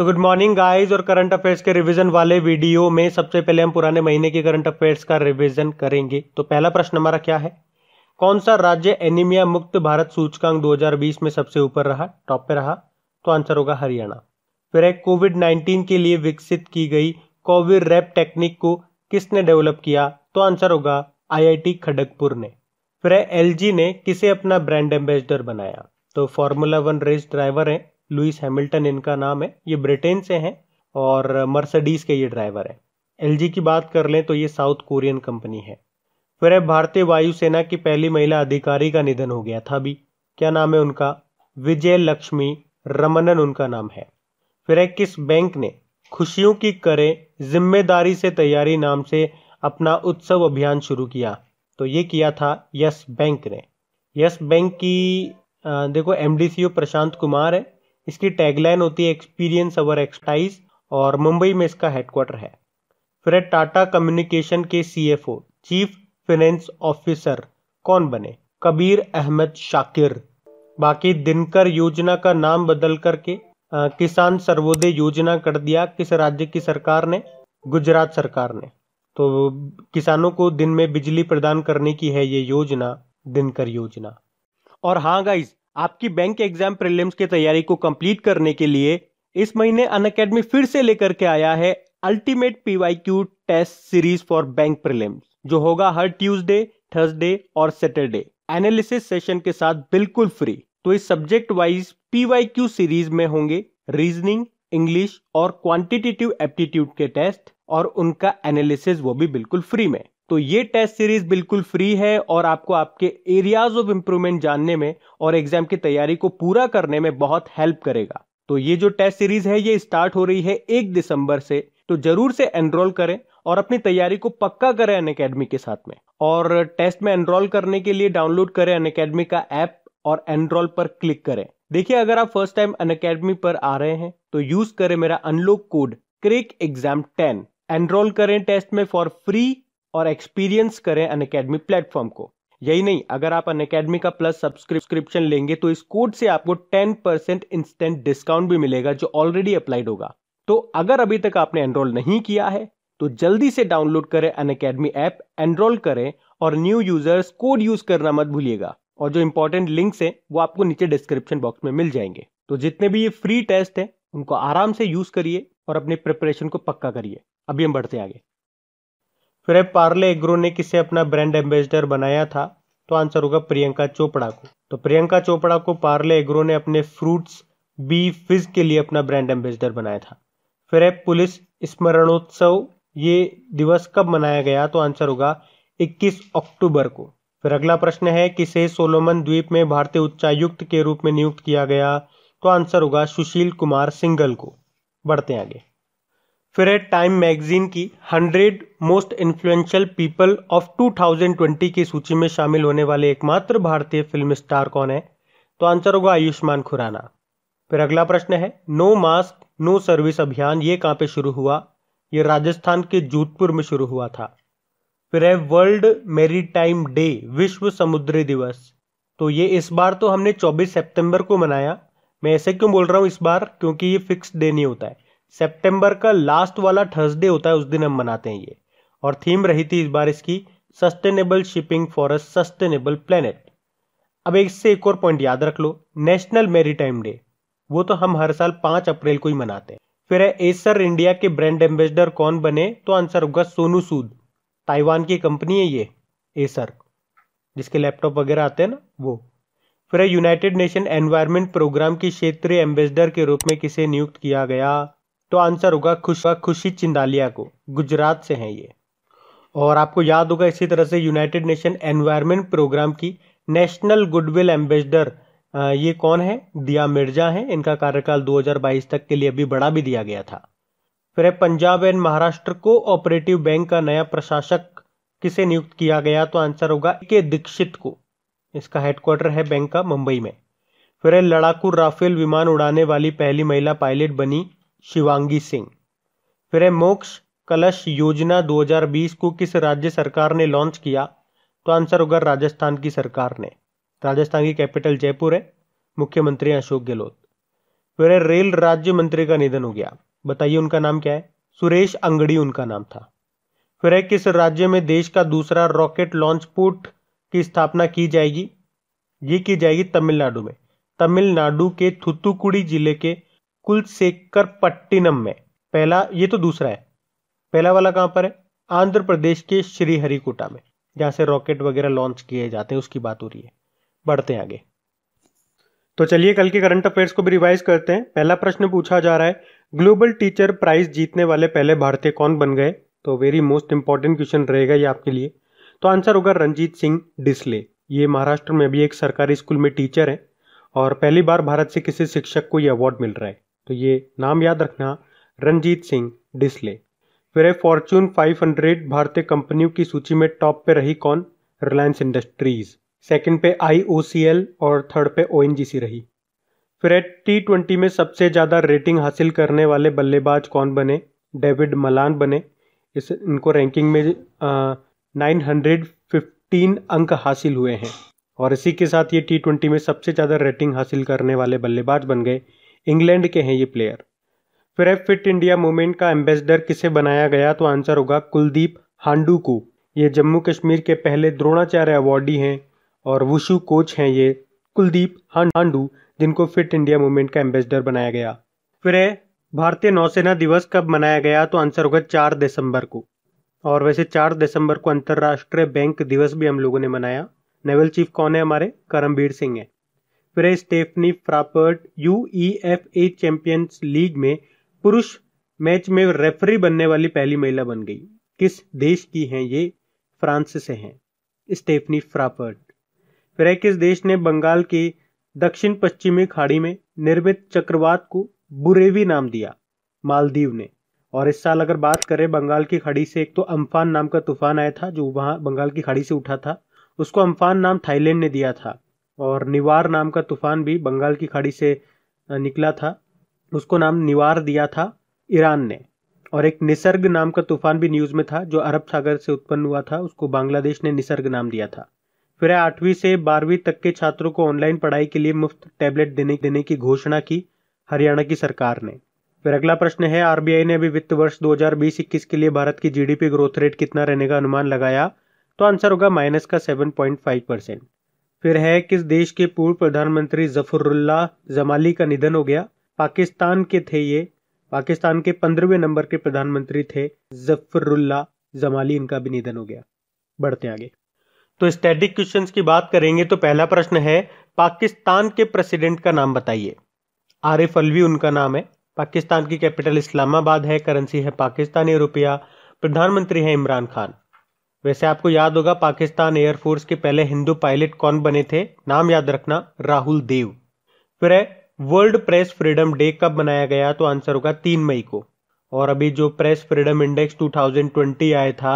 सो good morning guys और current affairs के revision वाले वीडियो में सबसे पहले हम पुराने महीने के करंट अफेयर्स का रिवीजन करेंगे तो पहला प्रश्न हमारा क्या है कौन सा राज्य एनीमिया मुक्त भारत सूचकांक 2020 में सबसे ऊपर रहा टॉप पे रहा तो आंसर होगा हरियाणा फिर है कोविड 19 के लिए विकसित की गई कोविड रैप टेक्निक को किसने डेवलप किया तो आंसर होगा आई खड़गपुर ने फिर एल ने किसे अपना ब्रांड एम्बेसडर बनाया तो फॉर्मूला वन रेस ड्राइवर है लुइस हैमिल्टन इनका नाम है ये ब्रिटेन से हैं और मर्सडीज के ये ड्राइवर हैं एल की बात कर लें तो ये साउथ कोरियन कंपनी है फिर अब भारतीय वायुसेना की पहली महिला अधिकारी का निधन हो गया था अभी क्या नाम है उनका विजय लक्ष्मी रमनन उनका नाम है फिर है किस बैंक ने खुशियों की करें जिम्मेदारी से तैयारी नाम से अपना उत्सव अभियान शुरू किया तो ये किया था यस बैंक ने यस बैंक की देखो एम प्रशांत कुमार है इसकी टैगलाइन होती है एक्सपीरियंस अवर एक्सपाइज और मुंबई में इसका हेडक्वार्टर है फिर है टाटा कम्युनिकेशन के सीएफओ चीफ फाइनेंस ऑफिसर कौन बने कबीर अहमद शाकिर बाकी दिनकर योजना का नाम बदल करके किसान सर्वोदय योजना कर दिया किस राज्य की सरकार ने गुजरात सरकार ने तो किसानों को दिन में बिजली प्रदान करने की है ये योजना दिनकर योजना और हाँ गाइज आपकी बैंक एग्जाम प्रीलिम्स की तैयारी को कंप्लीट करने के लिए इस महीने अन अकेडमी फिर से लेकर के आया है ultimate PYQ test series for bank prelims जो होगा हर ट्यूसडे थर्सडे और सैटरडे एनालिसिस सेशन के साथ बिल्कुल फ्री तो इस सब्जेक्ट वाइज पीवाईक्यू सीरीज में होंगे रीजनिंग इंग्लिश और क्वांटिटेटिव एप्टीट्यूड के टेस्ट और उनका एनालिसिस वो भी बिल्कुल फ्री में तो ये टेस्ट सीरीज बिल्कुल फ्री है और आपको आपके एरियाज ऑफ इंप्रूवमेंट जानने में और एग्जाम की तैयारी को पूरा करने में बहुत हेल्प करेगा तो ये जो टेस्ट सीरीज है ये स्टार्ट हो रही है एक दिसंबर से तो जरूर से एनरोल करें और अपनी तैयारी को पक्का करें अन अकेडमी के साथ में और टेस्ट में एनरोल करने के लिए डाउनलोड करें अन अकेडमी का ऐप और एनरोल पर क्लिक करें देखिए अगर आप फर्स्ट टाइम अन अकेडमी पर आ रहे हैं तो यूज करें मेरा unlock code crack exam ten enrol करें टेस्ट में फॉर फ्री और एक्सपीरियंस करें अन अकेडमी प्लेटफॉर्म को यही नहीं अगर आप अन अकेडमी का प्लस सब्सक्रिप्शन लेंगे तो इस कोड से आपको 10% इंस्टेंट डिस्काउंट भी मिलेगा जो ऑलरेडी अप्लाइड होगा तो अगर अभी तक आपने एनरोल नहीं किया है तो जल्दी से डाउनलोड करें अन अकेडमी ऐप एनरोल करें और न्यू यूजर्स कोड यूज करना मत भूलिएगा और जो इंपॉर्टेंट लिंक्स हैं वो आपको नीचे डिस्क्रिप्शन बॉक्स में मिल जाएंगे तो जितने भी ये फ्री टेस्ट हैं उनको आराम से यूज करिए और अपने प्रिपरेशन को पक्का करिए अभी हम बढ़ते आगे फिर है पार्ले एग्रो ने किसे अपना ब्रांड एम्बेसडर बनाया था तो आंसर होगा प्रियंका चोपड़ा को तो प्रियंका चोपड़ा को पार्ले एग्रो ने अपने फ्रूट्स बी फिज के लिए अपना ब्रांड एम्बेसडर बनाया था फिर है पुलिस स्मरणोत्सव ये दिवस कब मनाया गया तो आंसर होगा 21 अक्टूबर को फिर अगला प्रश्न है किसे सोलोमन द्वीप में भारतीय उच्चायुक्त के रूप में नियुक्त किया गया तो आंसर होगा सुशील कुमार सिंगल को बढ़ते आगे फिर है टाइम मैगजीन की hundred most influential people of 2020 की सूची में शामिल होने वाले एकमात्र भारतीय फिल्म स्टार कौन है तो आंसर होगा आयुष्मान खुराना फिर अगला प्रश्न है नो मास्क नो सर्विस अभियान ये कहाँ पे शुरू हुआ ये राजस्थान के जोधपुर में शुरू हुआ था फिर है वर्ल्ड टाइम डे विश्व समुद्री दिवस तो ये इस बार तो हमने 24 सितंबर को मनाया मैं ऐसे क्यों बोल रहा हूँ इस बार क्योंकि ये फिक्स डे नहीं होता है सितंबर का लास्ट वाला थर्सडे होता है उस दिन हम मनाते हैं ये और थीम रही थी इस बार इसकी sustainable shipping for a sustainable planet अब इससे एक और पॉइंट याद रख लो नेशनल मेरीटाइम डे वो तो हम हर साल पांच अप्रैल को ही मनाते हैं फिर है एसर इंडिया के ब्रांड एम्बेसडर कौन बने तो आंसर होगा सोनू सूद ताइवान की कंपनी है ये एसर जिसके लैपटॉप वगैरह आते हैं ना वो फिर यूनाइटेड नेशन एनवायरमेंट प्रोग्राम की क्षेत्रीय एम्बेसडर के रूप में किसे नियुक्त किया गया तो आंसर होगा खुश खुशी चिंदालिया को गुजरात से हैं ये और आपको याद होगा इसी तरह से यूनाइटेड नेशन एनवायरमेंट प्रोग्राम की नेशनल गुडविल एम्बेसडर ये कौन है दिया मिर्जा हैं इनका कार्यकाल 2022 तक के लिए अभी बड़ा भी दिया गया था फिर है Punjab and Maharashtra co operative bank का नया प्रशासक किसे नियुक्त किया गया तो आंसर होगा के दीक्षित को इसका हेडक्वार्टर है बैंक का मुंबई में फिर है लड़ाकू राफेल विमान उड़ाने वाली पहली महिला पायलट बनी शिवांगी सिंह फिर मोक्ष कलश योजना 2020 को किस राज्य सरकार ने लॉन्च किया तो आंसर होगा राजस्थान की सरकार ने राजस्थान की कैपिटल जयपुर है मुख्यमंत्री अशोक गहलोत फिर रेल राज्य मंत्री का निधन हो गया बताइए उनका नाम क्या है सुरेश अंगड़ी उनका नाम था फिर है किस राज्य में देश का दूसरा रॉकेट लॉन्च पोर्ट की स्थापना की जाएगी ये की जाएगी तमिलनाडु में तमिलनाडु के थुतुकुड़ी जिले के पट्टिनम में पहला ये तो दूसरा है पहला वाला कहां पर है आंध्र प्रदेश के श्रीहरिकोटा में जहां से रॉकेट वगैरह लॉन्च किए जाते हैं उसकी बात हो रही है बढ़ते हैं आगे तो चलिए कल के करंट अफेयर्स को भी रिवाइज करते हैं पहला प्रश्न पूछा जा रहा है ग्लोबल टीचर प्राइज जीतने वाले पहले भारतीय कौन बन गए तो वेरी मोस्ट इंपॉर्टेंट क्वेश्चन रहेगा ये आपके लिए तो आंसर होगा रंजीत सिंह डिसले ये महाराष्ट्र में भी एक सरकारी स्कूल में टीचर है और पहली बार भारत से किसी शिक्षक को ये अवार्ड मिल रहा है तो ये नाम याद रखना रंजीत सिंह डिसले फिर है फॉर्च्यून 500 भारतीय कंपनियों की सूची में टॉप पे रही कौन रिलायंस इंडस्ट्रीज सेकंड पे आई और थर्ड पे ओ रही फिर है टी ट्वेंटी में सबसे ज़्यादा रेटिंग हासिल करने वाले बल्लेबाज कौन बने डेविड मलान बने इस इनको रैंकिंग में नाइन हंड्रेड फिफ्टीन अंक हासिल हुए हैं और इसी के साथ ये टी ट्वेंटी में सबसे ज़्यादा रेटिंग हासिल करने वाले बल्लेबाज बन गए इंग्लैंड के हैं ये प्लेयर फिर है फिट इंडिया मूवमेंट का एम्बेसडर किसे बनाया गया तो आंसर होगा कुलदीप हांडू को ये जम्मू कश्मीर के पहले द्रोणाचार्य अवार्डी हैं और वुशु कोच हैं ये कुलदीप हांडू जिनको फिट इंडिया मूवमेंट का एम्बेसडर बनाया गया फिर है भारतीय नौसेना दिवस कब मनाया गया तो आंसर होगा चार दिसंबर को और वैसे चार दिसंबर को अंतर्राष्ट्रीय बैंक दिवस भी हम लोगों ने मनाया नेवल चीफ कौन है हमारे करमवीर सिंह है फिर Stephanie Frappart U E F A champions league में पुरुष मैच में रेफरी बनने वाली पहली महिला बन गई किस देश की हैं ये फ्रांस से हैं स्टेफनी फ्रापर्ट फिर किस देश ने बंगाल के दक्षिण पश्चिमी खाड़ी में निर्मित चक्रवात को बुरेवी नाम दिया मालदीव ने और इस साल अगर बात करें बंगाल की खाड़ी से एक तो अम्फान नाम का तूफान आया था जो वहां बंगाल की खाड़ी से उठा था उसको अम्फान नाम थाईलैंड ने दिया था और निवार नाम का तूफान भी बंगाल की खाड़ी से निकला था उसको नाम निवार दिया था ईरान ने और एक निसर्ग नाम का तूफान भी न्यूज़ में था जो अरब सागर से उत्पन्न हुआ था उसको बांग्लादेश ने निसर्ग नाम दिया था फिर आठवीं से बारहवीं तक के छात्रों को ऑनलाइन पढ़ाई के लिए मुफ्त टैबलेट देने देने की घोषणा की हरियाणा की सरकार ने फिर अगला प्रश्न है आरबीआई ने अभी वित्त वर्ष 2020-21 के लिए भारत की जीडीपी ग्रोथ रेट कितना रहने का अनुमान लगाया तो आंसर होगा माइनस का सेवन परसेंट फिर है किस देश के पूर्व प्रधानमंत्री जफरुल्ला जमाली का निधन हो गया पाकिस्तान के थे ये पाकिस्तान के पंद्रहवें नंबर के प्रधानमंत्री थे जफरुल्ला जमाली इनका भी निधन हो गया बढ़ते आगे तो स्टैटिक क्वेश्चन की बात करेंगे तो पहला प्रश्न है पाकिस्तान के प्रेसिडेंट का नाम बताइए आरिफ अलवी उनका नाम है पाकिस्तान की कैपिटल इस्लामाबाद है करेंसी है पाकिस्तानी रुपया प्रधानमंत्री है इमरान खान वैसे आपको याद होगा पाकिस्तान एयरफोर्स के पहले हिंदू पायलट कौन बने थे नाम याद रखना राहुल देव फिर है वर्ल्ड प्रेस फ्रीडम डे कब मनाया गया तो आंसर होगा तीन मई को और अभी जो प्रेस फ्रीडम इंडेक्स 2020 आया था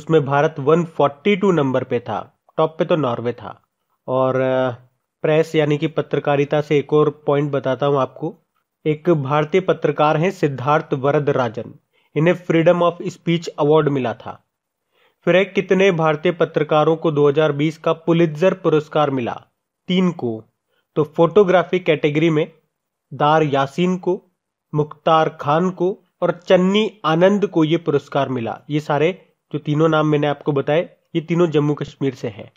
उसमें भारत 142 नंबर पे था टॉप पे तो नॉर्वे था और प्रेस यानी कि पत्रकारिता से एक और पॉइंट बताता हूँ आपको एक भारतीय पत्रकार हैं सिद्धार्थ वरद राजन इन्हें फ्रीडम ऑफ स्पीच अवार्ड मिला था फ्रैक कितने भारतीय पत्रकारों को 2020 का पुलित्जर पुरस्कार मिला तीन को तो फोटोग्राफी कैटेगरी में दार यासीन को मुख्तार खान को और चन्नी आनंद को ये पुरस्कार मिला ये सारे जो तीनों नाम मैंने आपको बताए ये तीनों जम्मू कश्मीर से हैं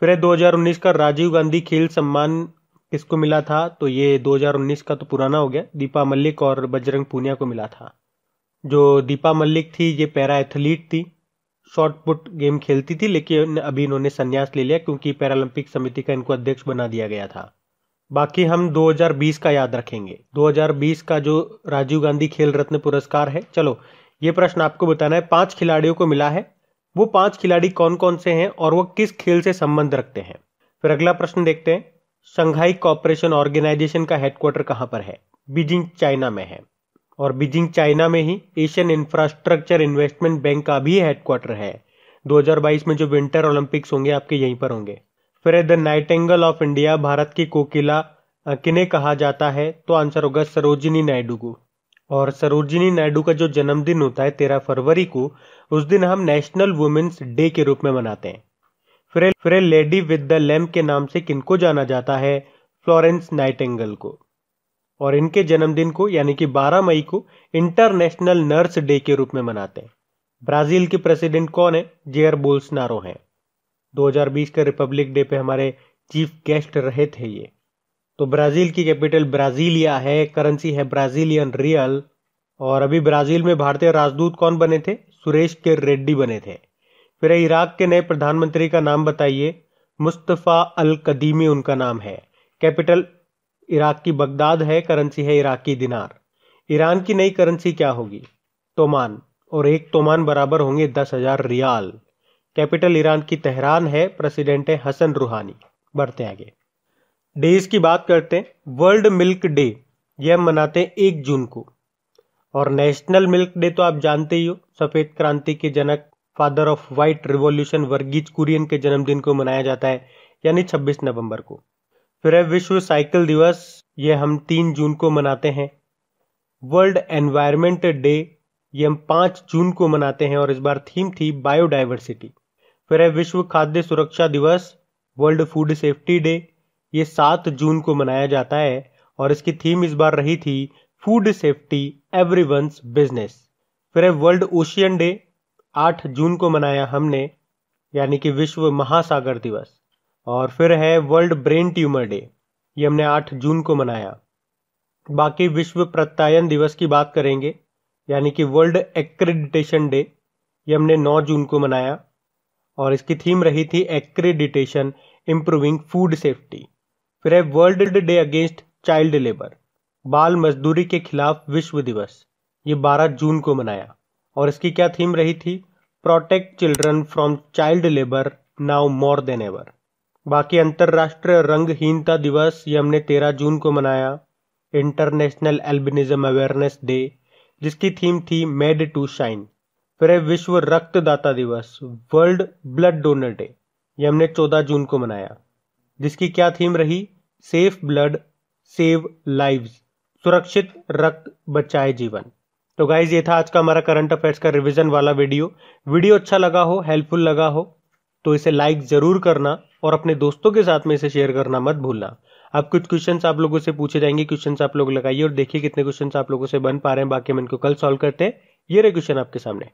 फिर है 2019 का राजीव गांधी खेल सम्मान किसको मिला था तो ये 2019 का तो पुराना हो गया दीपा मल्लिक और बजरंग पूनिया को मिला था जो दीपा मल्लिक थी ये पैरा एथलीट थी शॉर्ट पुट गेम खेलती थी लेकिन अभी इन्होंने संन्यास ले लिया क्योंकि पैरालंपिक समिति का इनको अध्यक्ष बना दिया गया था बाकी हम 2020 का याद रखेंगे 2020 का जो राजीव गांधी खेल रत्न पुरस्कार है चलो ये प्रश्न आपको बताना है पांच खिलाड़ियों को मिला है वो पांच खिलाड़ी कौन कौन से हैं और वो किस खेल से संबंध रखते हैं फिर अगला प्रश्न देखते हैं शंघाई कॉपरेशन ऑर्गेनाइजेशन का हेडक्वार्टर कहाँ पर है बीजिंग चाइना में है और बीजिंग चाइना में ही एशियन इंफ्रास्ट्रक्चर इन्वेस्टमेंट बैंक का भी हेडक्वार्टर है 2022 में जो विंटर ओलंपिक्स होंगे आपके यहीं पर होंगे फिर the angel of India Bharat की कोकिला किन्हें कहा जाता है तो आंसर होगा सरोजिनी नायडू को और सरोजिनी नायडू का जो जन्मदिन होता है तेरह फरवरी को उस दिन हम नेशनल वुमेन्स डे के रूप में मनाते हैं फिर फिर लेडी विद द लैम्प के नाम से किनको जाना जाता है फ्लोरेंस एंगल को और इनके जन्मदिन को यानी कि 12 मई को इंटरनेशनल नर्स डे के रूप में मनाते हैं ब्राज़ील के प्रेसिडेंट कौन है जेयर बोल्सनारो हैं 2020 के रिपब्लिक डे पे हमारे चीफ गेस्ट रहे थे ये तो ब्राज़ील की कैपिटल ब्राज़ीलिया है करेंसी है ब्राज़ीलियन रियल और अभी ब्राज़ील में भारतीय राजदूत कौन बने थे सुरेश के रेड्डी बने थे फिर इराक के नए प्रधानमंत्री का नाम बताइए मुस्तफ़ा अल कदीमी उनका नाम है कैपिटल इराक की बगदाद है करेंसी है इराकी दिनार ईरान की नई करेंसी क्या होगी तोमान और एक तोमान बराबर होंगे दस हजार रियाल कैपिटल ईरान की तेहरान है प्रेसिडेंट है हसन रूहानी बढ़ते आगे डेज की बात करते हैं वर्ल्ड मिल्क डे यह मनाते हैं एक जून को और नेशनल मिल्क डे तो आप जानते ही हो सफ़ेद क्रांति के जनक father of white revolution Verghese Kurien के जन्मदिन को मनाया जाता है यानी 26 नवंबर को फिर है विश्व साइकिल दिवस ये हम तीन जून को मनाते हैं वर्ल्ड एनवायरमेंट डे ये हम पाँच जून को मनाते हैं और इस बार थीम थी बायोडाइवर्सिटी फिर है विश्व खाद्य सुरक्षा दिवस वर्ल्ड फूड सेफ्टी डे ये सात जून को मनाया जाता है और इसकी थीम इस बार रही थी फूड सेफ्टी एवरी बिजनेस फिर है वर्ल्ड ओशियन डे आठ जून को मनाया हमने यानी कि विश्व महासागर दिवस और फिर है वर्ल्ड ब्रेन ट्यूमर डे ये हमने 8 जून को मनाया बाकी विश्व प्रत्यायन दिवस की बात करेंगे यानी कि वर्ल्ड एक्रेडिटेशन डे ये हमने 9 जून को मनाया और इसकी थीम रही थी एक्रेडिटेशन इम्प्रूविंग फूड सेफ्टी फिर है world day against child labour बाल मजदूरी के खिलाफ विश्व दिवस ये 12 जून को मनाया और इसकी क्या थीम रही थी protect children from child labour now more than ever बाकी अंतर्राष्ट्रीय रंगहीनता दिवस ये हमने तेरह जून को मनाया इंटरनेशनल एल्बिनिज्म अवेयरनेस डे जिसकी थीम थी मेड टू शाइन फिर विश्व रक्तदाता दिवस वर्ल्ड ब्लड डोनर डे ये हमने चौदह जून को मनाया जिसकी क्या थीम रही सेफ ब्लड सेव लाइव्स सुरक्षित रक्त बचाए जीवन तो गाइज ये था आज का हमारा करंट अफेयर्स का रिवीजन वाला वीडियो वीडियो अच्छा लगा हो हेल्पफुल लगा हो तो इसे लाइक ज़रूर करना और अपने दोस्तों के साथ में इसे शेयर करना मत भूलना अब कुछ क्वेश्चन आप लोगों से पूछे जाएंगे क्वेश्चन आप लोग लगाइए और देखिए कितने क्वेश्चन आप लोगों से बन पा रहे हैं बाकी हम इनको कल सॉल्व करते हैं ये रहे क्वेश्चन आपके सामने